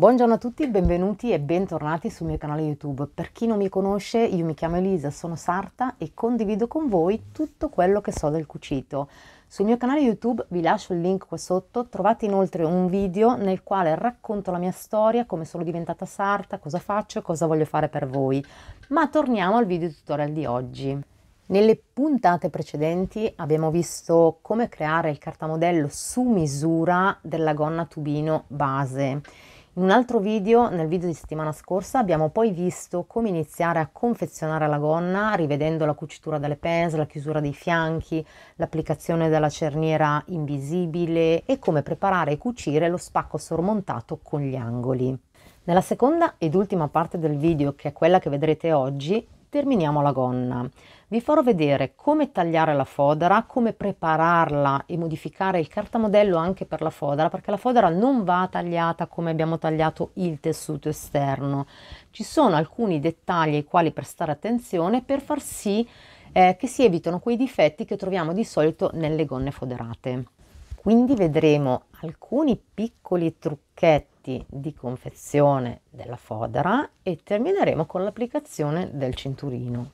Buongiorno a tutti, benvenuti e bentornati sul mio canale YouTube. Per chi non mi conosce, io mi chiamo Elisa, sono sarta e condivido con voi tutto quello che so del cucito. Sul mio canale YouTube vi lascio il link qua sotto, trovate inoltre un video nel quale racconto la mia storia, come sono diventata sarta, cosa faccio e cosa voglio fare per voi. Ma torniamo al video tutorial di oggi. Nelle puntate precedenti abbiamo visto come creare il cartamodello su misura della gonna tubino base in un altro video, nel video di settimana scorsa, abbiamo poi visto come iniziare a confezionare la gonna rivedendo la cucitura delle pens, la chiusura dei fianchi, l'applicazione della cerniera invisibile e come preparare e cucire lo spacco sormontato con gli angoli. Nella seconda ed ultima parte del video, che è quella che vedrete oggi, terminiamo la gonna. Vi farò vedere come tagliare la fodera, come prepararla e modificare il cartamodello anche per la fodera, perché la fodera non va tagliata come abbiamo tagliato il tessuto esterno. Ci sono alcuni dettagli ai quali prestare attenzione per far sì eh, che si evitano quei difetti che troviamo di solito nelle gonne foderate. Quindi vedremo alcuni piccoli trucchetti di confezione della fodera e termineremo con l'applicazione del cinturino.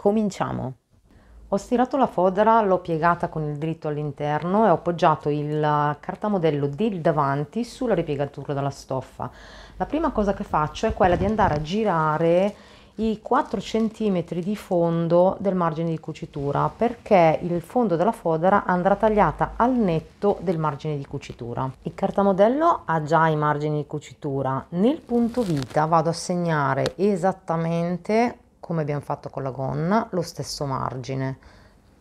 Cominciamo! Ho stirato la fodera, l'ho piegata con il dritto all'interno e ho appoggiato il cartamodello del davanti sulla ripiegatura della stoffa. La prima cosa che faccio è quella di andare a girare i 4 cm di fondo del margine di cucitura perché il fondo della fodera andrà tagliata al netto del margine di cucitura. Il cartamodello ha già i margini di cucitura, nel punto vita vado a segnare esattamente come abbiamo fatto con la gonna, lo stesso margine.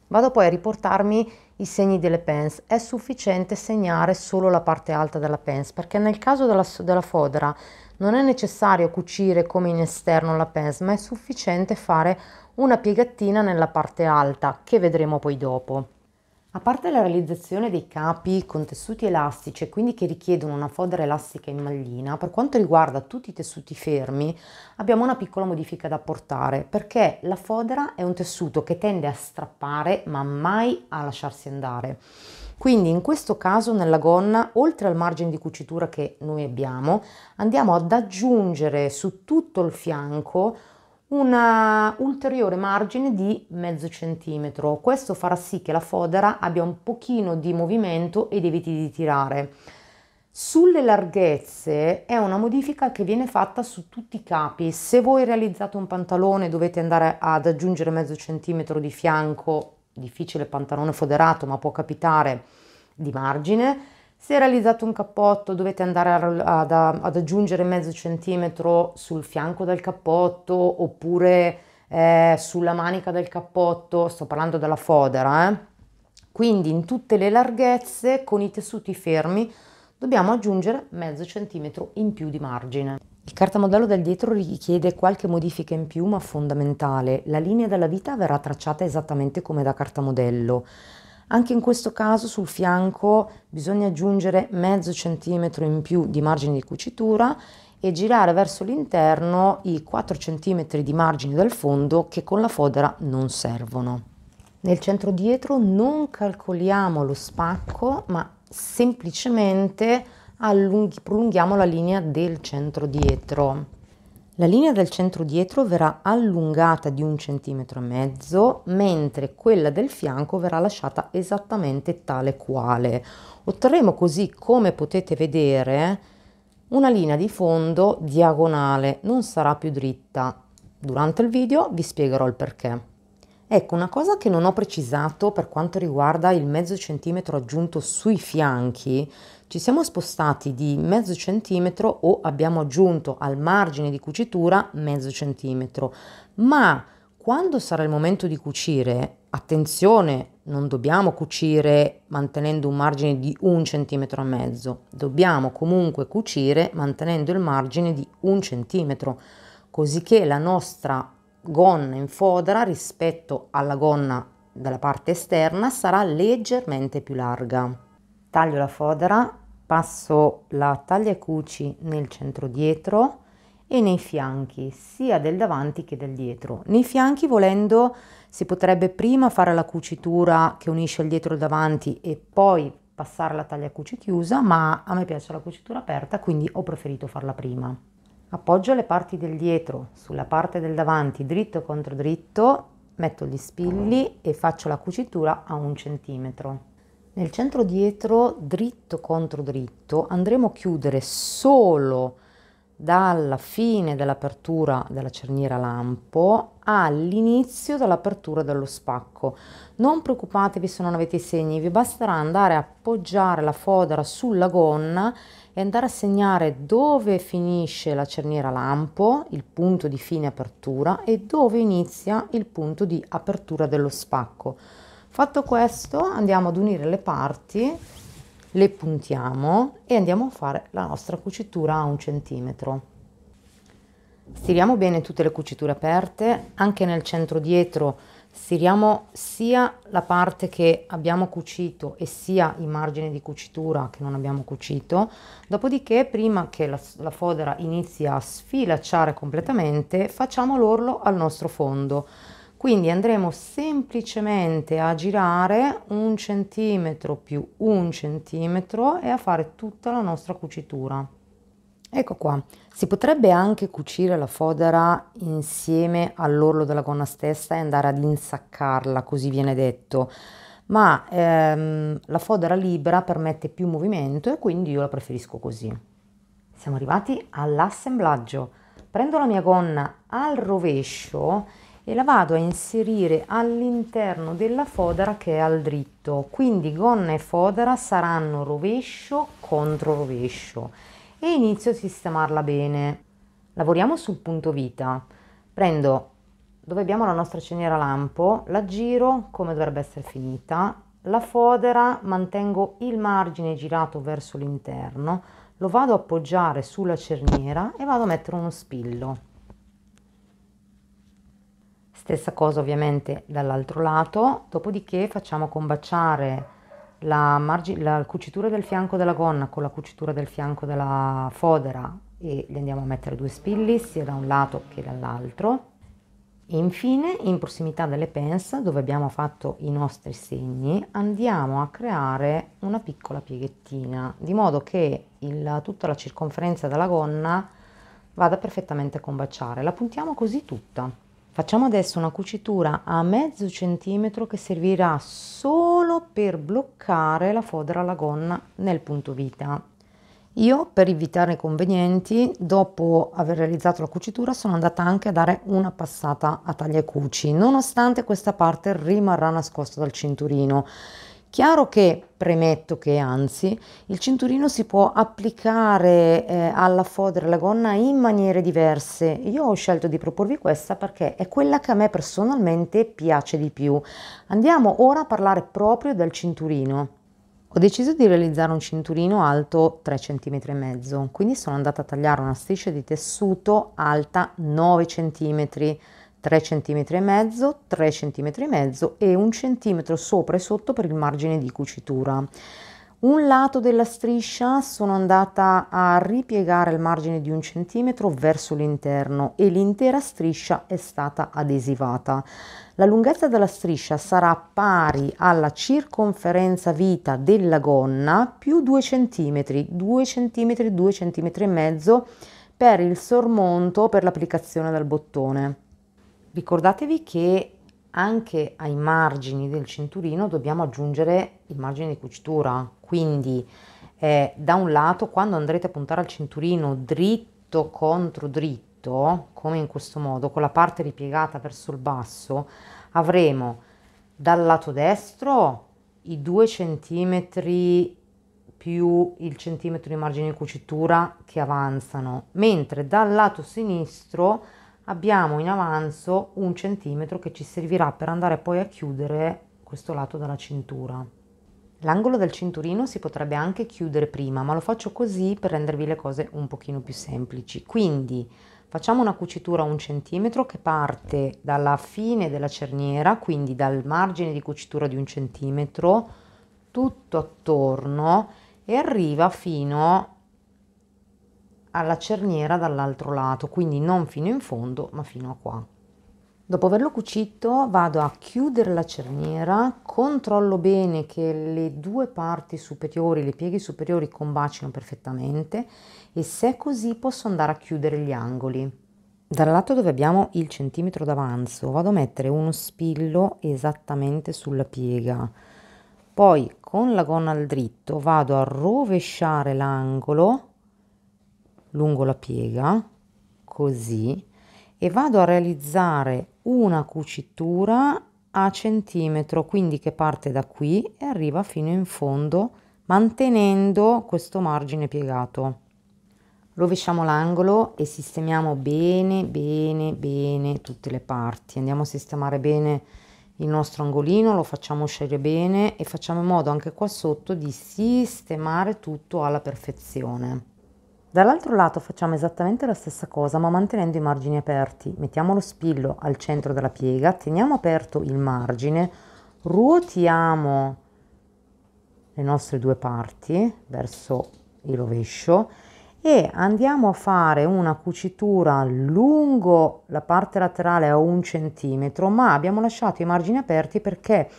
Vado poi a riportarmi i segni delle pens. È sufficiente segnare solo la parte alta della pens perché nel caso della, della fodera non è necessario cucire come in esterno la pens, ma è sufficiente fare una piegattina nella parte alta che vedremo poi dopo. A parte la realizzazione dei capi con tessuti elastici e quindi che richiedono una fodera elastica in maglina, per quanto riguarda tutti i tessuti fermi abbiamo una piccola modifica da portare perché la fodera è un tessuto che tende a strappare ma mai a lasciarsi andare. Quindi in questo caso nella gonna, oltre al margine di cucitura che noi abbiamo, andiamo ad aggiungere su tutto il fianco un eh, ulteriore margine di mezzo centimetro. Questo farà sì che la fodera abbia un pochino di movimento ed eviti di tirare. Sulle larghezze è una modifica che viene fatta su tutti i capi. Se voi realizzate un pantalone dovete andare ad aggiungere mezzo centimetro di fianco, difficile pantalone foderato ma può capitare di margine, se realizzate un cappotto dovete andare ad, ad, aggiungere mezzo centimetro sul fianco del cappotto oppure eh, sulla manica del cappotto, sto parlando della fodera, eh. quindi in tutte le larghezze con i tessuti fermi dobbiamo aggiungere mezzo centimetro in più di margine. Il cartamodello del dietro richiede qualche modifica in più ma fondamentale, la linea della vita verrà tracciata esattamente come da cartamodello. Anche in questo caso sul fianco bisogna aggiungere mezzo centimetro in più di margine di cucitura e girare verso l'interno i 4 cm di margine del fondo che con la fodera non servono. Nel centro dietro non calcoliamo lo spacco ma semplicemente prolunghiamo la linea del centro dietro. La linea del centro dietro verrà allungata di un centimetro e mezzo, mentre quella del fianco verrà lasciata esattamente tale quale. Otterremo così, come potete vedere, una linea di fondo diagonale, non sarà più dritta. Durante il video vi spiegherò il perché. Ecco, una cosa che non ho precisato per quanto riguarda il mezzo centimetro aggiunto sui fianchi ci siamo spostati di mezzo centimetro o abbiamo aggiunto al margine di cucitura mezzo centimetro, ma quando sarà il momento di cucire, attenzione, non dobbiamo cucire mantenendo un margine di un centimetro e mezzo, dobbiamo comunque cucire mantenendo il margine di un centimetro, così che la nostra gonna in fodera rispetto alla gonna dalla parte esterna sarà leggermente più larga taglio la fodera, passo la taglia cuci nel centro dietro e nei fianchi, sia del davanti che del dietro. Nei fianchi volendo si potrebbe prima fare la cucitura che unisce il dietro e il davanti e poi passare la taglia cuci chiusa, ma a me piace la cucitura aperta, quindi ho preferito farla prima. Appoggio le parti del dietro sulla parte del davanti, dritto contro dritto, metto gli spilli e faccio la cucitura a un centimetro. Nel centro dietro, dritto contro dritto, andremo a chiudere solo dalla fine dell'apertura della cerniera lampo all'inizio dell'apertura dello spacco. Non preoccupatevi se non avete i segni, vi basterà andare a appoggiare la fodera sulla gonna e andare a segnare dove finisce la cerniera lampo, il punto di fine apertura, e dove inizia il punto di apertura dello spacco Fatto questo andiamo ad unire le parti, le puntiamo e andiamo a fare la nostra cucitura a un centimetro. Stiriamo bene tutte le cuciture aperte, anche nel centro dietro stiriamo sia la parte che abbiamo cucito e sia i margini di cucitura che non abbiamo cucito, dopodiché prima che la, la fodera inizi a sfilacciare completamente facciamo l'orlo al nostro fondo quindi andremo semplicemente a girare un centimetro più un centimetro e a fare tutta la nostra cucitura ecco qua si potrebbe anche cucire la fodera insieme all'orlo della gonna stessa e andare ad insaccarla così viene detto ma ehm, la fodera libera permette più movimento e quindi io la preferisco così siamo arrivati all'assemblaggio prendo la mia gonna al rovescio e la vado a inserire all'interno della fodera che è al dritto quindi gonna e fodera saranno rovescio contro rovescio e inizio a sistemarla bene lavoriamo sul punto vita prendo dove abbiamo la nostra ceniera lampo la giro come dovrebbe essere finita la fodera mantengo il margine girato verso l'interno lo vado a appoggiare sulla cerniera e vado a mettere uno spillo Stessa cosa ovviamente dall'altro lato, dopodiché facciamo combaciare la, la cucitura del fianco della gonna con la cucitura del fianco della fodera e gli andiamo a mettere due spilli sia da un lato che dall'altro. Infine, in prossimità delle pens, dove abbiamo fatto i nostri segni, andiamo a creare una piccola pieghettina, di modo che il, tutta la circonferenza della gonna vada perfettamente a combaciare. La puntiamo così tutta. Facciamo adesso una cucitura a mezzo centimetro che servirà solo per bloccare la fodera alla gonna nel punto vita. Io per evitare i convenienti, dopo aver realizzato la cucitura, sono andata anche a dare una passata a taglia e cuci, nonostante questa parte rimarrà nascosta dal cinturino. Chiaro che, premetto che anzi, il cinturino si può applicare eh, alla fodera e alla gonna in maniere diverse. Io ho scelto di proporvi questa perché è quella che a me personalmente piace di più. Andiamo ora a parlare proprio del cinturino. Ho deciso di realizzare un cinturino alto 3 cm e mezzo, quindi sono andata a tagliare una striscia di tessuto alta 9 cm 3 cm e mezzo, 3 cm e mezzo e un centimetro sopra e sotto per il margine di cucitura. Un lato della striscia sono andata a ripiegare il margine di un centimetro verso l'interno e l'intera striscia è stata adesivata. La lunghezza della striscia sarà pari alla circonferenza vita della gonna più 2 cm, 2 cm, 2 cm e mezzo per il sormonto per l'applicazione del bottone. Ricordatevi che anche ai margini del cinturino dobbiamo aggiungere il margine di cucitura, quindi eh, da un lato quando andrete a puntare al cinturino dritto contro dritto, come in questo modo, con la parte ripiegata verso il basso, avremo dal lato destro i due centimetri più il centimetro di margine di cucitura che avanzano, mentre dal lato sinistro abbiamo in avanzo un centimetro che ci servirà per andare poi a chiudere questo lato della cintura. L'angolo del cinturino si potrebbe anche chiudere prima, ma lo faccio così per rendervi le cose un pochino più semplici. Quindi facciamo una cucitura un centimetro che parte dalla fine della cerniera, quindi dal margine di cucitura di un centimetro, tutto attorno e arriva fino alla cerniera dall'altro lato, quindi non fino in fondo ma fino a qua. Dopo averlo cucito vado a chiudere la cerniera, controllo bene che le due parti superiori, le pieghe superiori combacino perfettamente e se è così posso andare a chiudere gli angoli. Dal lato dove abbiamo il centimetro d'avanzo vado a mettere uno spillo esattamente sulla piega, poi con la gonna al dritto vado a rovesciare l'angolo lungo la piega così e vado a realizzare una cucitura a centimetro quindi che parte da qui e arriva fino in fondo mantenendo questo margine piegato rovesciamo l'angolo e sistemiamo bene bene bene tutte le parti andiamo a sistemare bene il nostro angolino lo facciamo uscire bene e facciamo in modo anche qua sotto di sistemare tutto alla perfezione Dall'altro lato facciamo esattamente la stessa cosa ma mantenendo i margini aperti. Mettiamo lo spillo al centro della piega, teniamo aperto il margine, ruotiamo le nostre due parti verso il rovescio e andiamo a fare una cucitura lungo la parte laterale a un centimetro ma abbiamo lasciato i margini aperti perché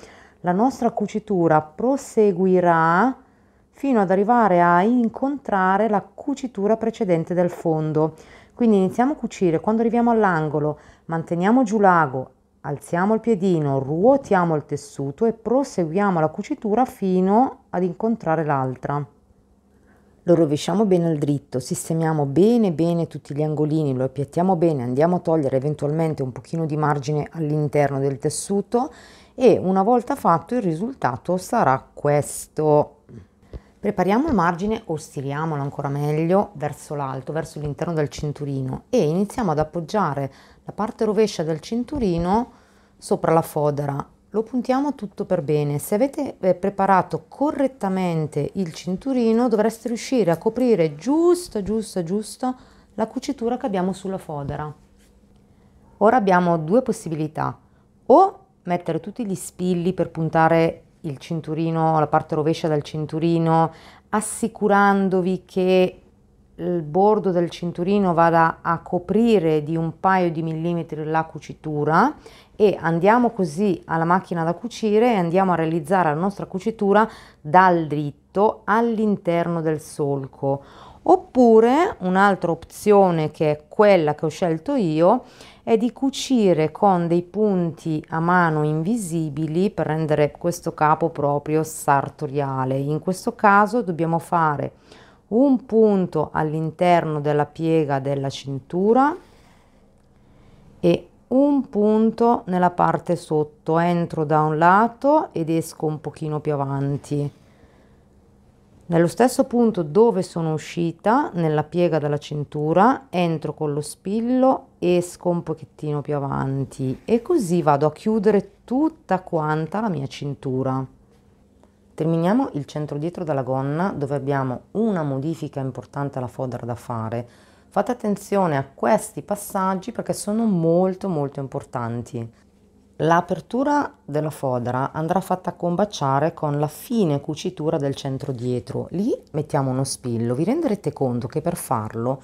la nostra cucitura proseguirà fino ad arrivare a incontrare la cucitura precedente del fondo. Quindi iniziamo a cucire, quando arriviamo all'angolo manteniamo giù l'ago, alziamo il piedino, ruotiamo il tessuto e proseguiamo la cucitura fino ad incontrare l'altra. Lo rovesciamo bene al dritto, sistemiamo bene bene tutti gli angolini, lo appiattiamo bene, andiamo a togliere eventualmente un pochino di margine all'interno del tessuto e una volta fatto il risultato sarà questo. Prepariamo il margine o stiriamolo ancora meglio verso l'alto, verso l'interno del cinturino e iniziamo ad appoggiare la parte rovescia del cinturino sopra la fodera. Lo puntiamo tutto per bene. Se avete eh, preparato correttamente il cinturino dovreste riuscire a coprire giusto, giusto, giusto la cucitura che abbiamo sulla fodera. Ora abbiamo due possibilità. O mettere tutti gli spilli per puntare il cinturino, la parte rovescia del cinturino, assicurandovi che il bordo del cinturino vada a coprire di un paio di millimetri la cucitura e andiamo così alla macchina da cucire e andiamo a realizzare la nostra cucitura dal dritto all'interno del solco Oppure un'altra opzione che è quella che ho scelto io è di cucire con dei punti a mano invisibili per rendere questo capo proprio sartoriale. In questo caso dobbiamo fare un punto all'interno della piega della cintura e un punto nella parte sotto. Entro da un lato ed esco un pochino più avanti. Dallo stesso punto dove sono uscita, nella piega della cintura, entro con lo spillo, esco un pochettino più avanti e così vado a chiudere tutta quanta la mia cintura. Terminiamo il centro dietro della gonna dove abbiamo una modifica importante alla fodera da fare. Fate attenzione a questi passaggi perché sono molto molto importanti. L'apertura della fodera andrà fatta combaciare con la fine cucitura del centro dietro. Lì mettiamo uno spillo. Vi renderete conto che per farlo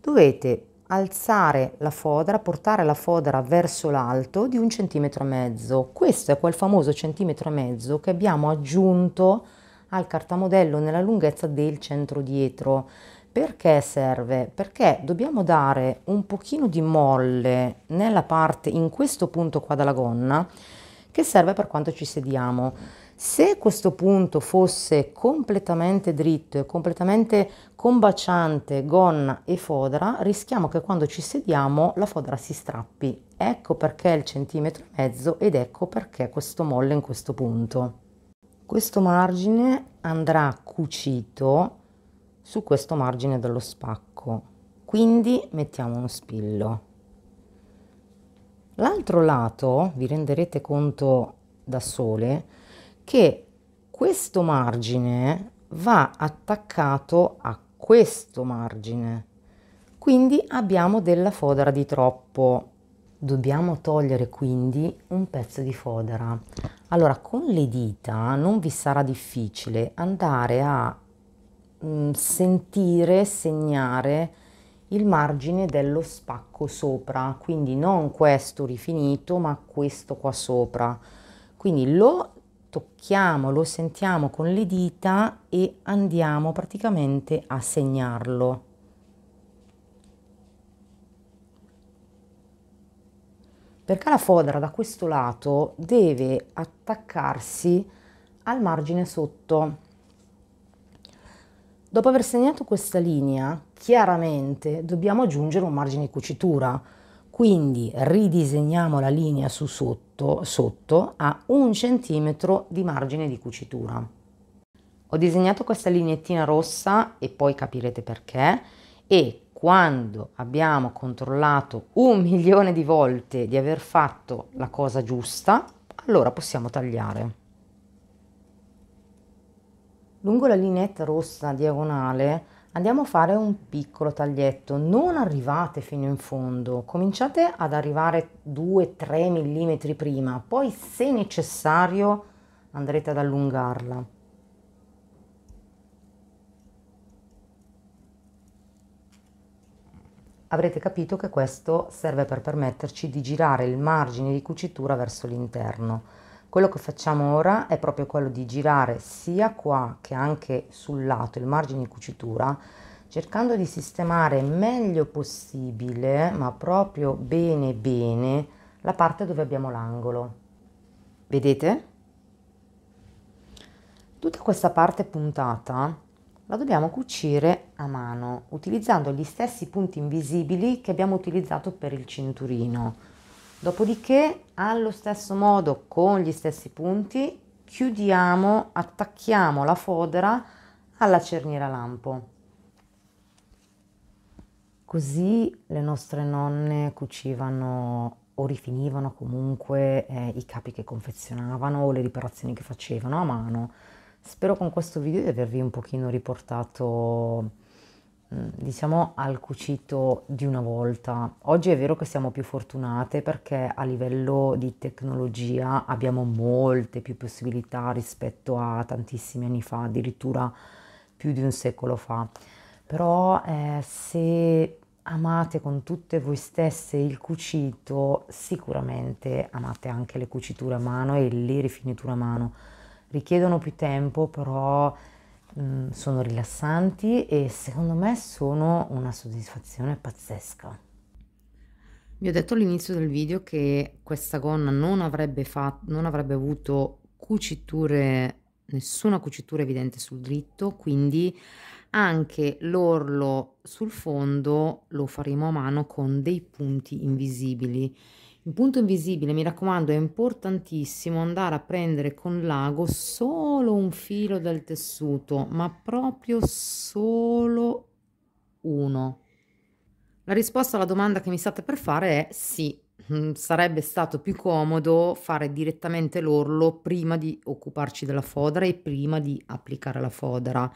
dovete alzare la fodera, portare la fodera verso l'alto di un centimetro e mezzo. Questo è quel famoso centimetro e mezzo che abbiamo aggiunto al cartamodello nella lunghezza del centro dietro. Perché serve? Perché dobbiamo dare un pochino di molle nella parte, in questo punto qua della gonna, che serve per quanto ci sediamo. Se questo punto fosse completamente dritto e completamente combaciante gonna e fodera, rischiamo che quando ci sediamo la fodera si strappi. Ecco perché il centimetro e mezzo ed ecco perché questo molle in questo punto. Questo margine andrà cucito su questo margine dello spacco quindi mettiamo uno spillo l'altro lato vi renderete conto da sole che questo margine va attaccato a questo margine quindi abbiamo della fodera di troppo dobbiamo togliere quindi un pezzo di fodera allora con le dita non vi sarà difficile andare a Mm, sentire, segnare il margine dello spacco sopra, quindi non questo rifinito, ma questo qua sopra. Quindi lo tocchiamo, lo sentiamo con le dita e andiamo praticamente a segnarlo. Perché la fodera da questo lato deve attaccarsi al margine sotto Dopo aver segnato questa linea, chiaramente dobbiamo aggiungere un margine di cucitura, quindi ridisegniamo la linea su sotto, sotto a un centimetro di margine di cucitura. Ho disegnato questa lineettina rossa e poi capirete perché e quando abbiamo controllato un milione di volte di aver fatto la cosa giusta, allora possiamo tagliare. Lungo la lineetta rossa diagonale andiamo a fare un piccolo taglietto, non arrivate fino in fondo, cominciate ad arrivare 2-3 mm prima, poi se necessario andrete ad allungarla. Avrete capito che questo serve per permetterci di girare il margine di cucitura verso l'interno. Quello che facciamo ora è proprio quello di girare sia qua che anche sul lato il margine di cucitura cercando di sistemare meglio possibile ma proprio bene bene la parte dove abbiamo l'angolo. Vedete? Tutta questa parte puntata la dobbiamo cucire a mano utilizzando gli stessi punti invisibili che abbiamo utilizzato per il cinturino Dopodiché, allo stesso modo, con gli stessi punti, chiudiamo, attacchiamo la fodera alla cerniera lampo. Così le nostre nonne cucivano o rifinivano comunque eh, i capi che confezionavano o le riparazioni che facevano a mano. Spero con questo video di avervi un pochino riportato diciamo al cucito di una volta. Oggi è vero che siamo più fortunate perché a livello di tecnologia abbiamo molte più possibilità rispetto a tantissimi anni fa, addirittura più di un secolo fa. Però eh, se amate con tutte voi stesse il cucito, sicuramente amate anche le cuciture a mano e le rifiniture a mano. Richiedono più tempo, però Mm, sono rilassanti e secondo me sono una soddisfazione pazzesca. Vi ho detto all'inizio del video che questa gonna non avrebbe, fatto, non avrebbe avuto cuciture, nessuna cucitura evidente sul dritto, quindi anche l'orlo sul fondo lo faremo a mano con dei punti invisibili il punto invisibile, mi raccomando, è importantissimo andare a prendere con l'ago solo un filo del tessuto, ma proprio solo uno. La risposta alla domanda che mi state per fare è sì, mm, sarebbe stato più comodo fare direttamente l'orlo prima di occuparci della fodera e prima di applicare la fodera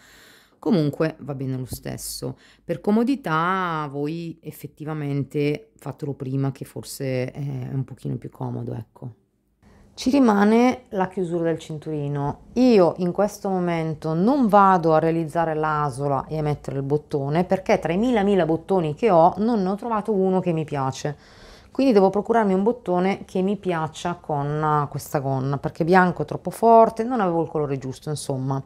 Comunque va bene lo stesso. Per comodità voi effettivamente fatelo prima che forse è un pochino più comodo, ecco. Ci rimane la chiusura del cinturino. Io in questo momento non vado a realizzare l'asola e a mettere il bottone perché tra i mila mila bottoni che ho non ne ho trovato uno che mi piace quindi devo procurarmi un bottone che mi piaccia con ah, questa gonna perché bianco è troppo forte non avevo il colore giusto insomma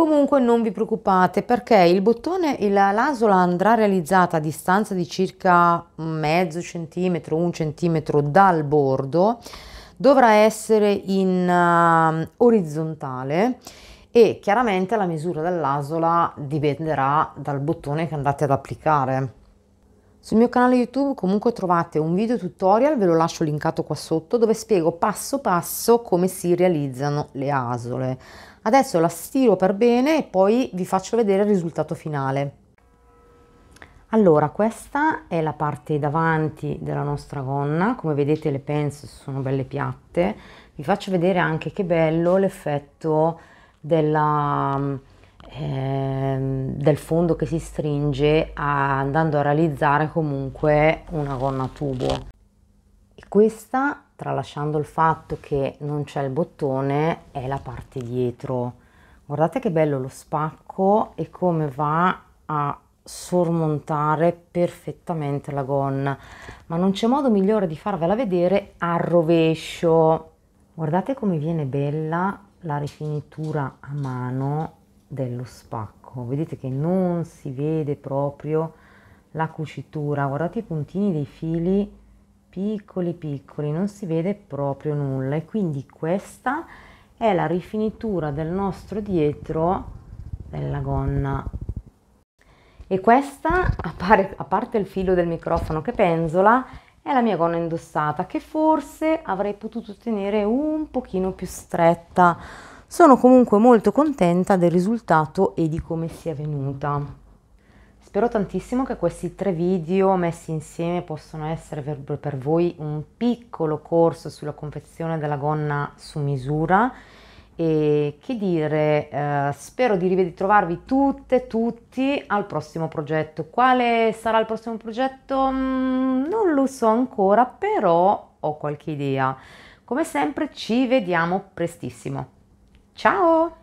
Comunque non vi preoccupate perché il bottone, e la l'asola andrà realizzata a distanza di circa mezzo centimetro, un centimetro dal bordo, dovrà essere in uh, orizzontale e chiaramente la misura dell'asola dipenderà dal bottone che andate ad applicare. Sul mio canale YouTube comunque trovate un video tutorial, ve lo lascio linkato qua sotto, dove spiego passo passo come si realizzano le asole. Adesso la stiro per bene e poi vi faccio vedere il risultato finale. Allora, questa è la parte davanti della nostra gonna, come vedete le pence sono belle piatte, vi faccio vedere anche che bello l'effetto eh, del fondo che si stringe a, andando a realizzare comunque una gonna tubo. E questa tralasciando il fatto che non c'è il bottone, è la parte dietro. Guardate che bello lo spacco e come va a sormontare perfettamente la gonna, ma non c'è modo migliore di farvela vedere a rovescio. Guardate come viene bella la rifinitura a mano dello spacco, vedete che non si vede proprio la cucitura, guardate i puntini dei fili piccoli piccoli non si vede proprio nulla e quindi questa è la rifinitura del nostro dietro della gonna e questa appare, a parte il filo del microfono che penzola è la mia gonna indossata che forse avrei potuto tenere un pochino più stretta sono comunque molto contenta del risultato e di come sia venuta Spero tantissimo che questi tre video messi insieme possano essere per voi un piccolo corso sulla confezione della gonna su misura e che dire, eh, spero di ritrovarvi tutte, e tutti al prossimo progetto. Quale sarà il prossimo progetto? Mm, non lo so ancora, però ho qualche idea. Come sempre ci vediamo prestissimo. Ciao!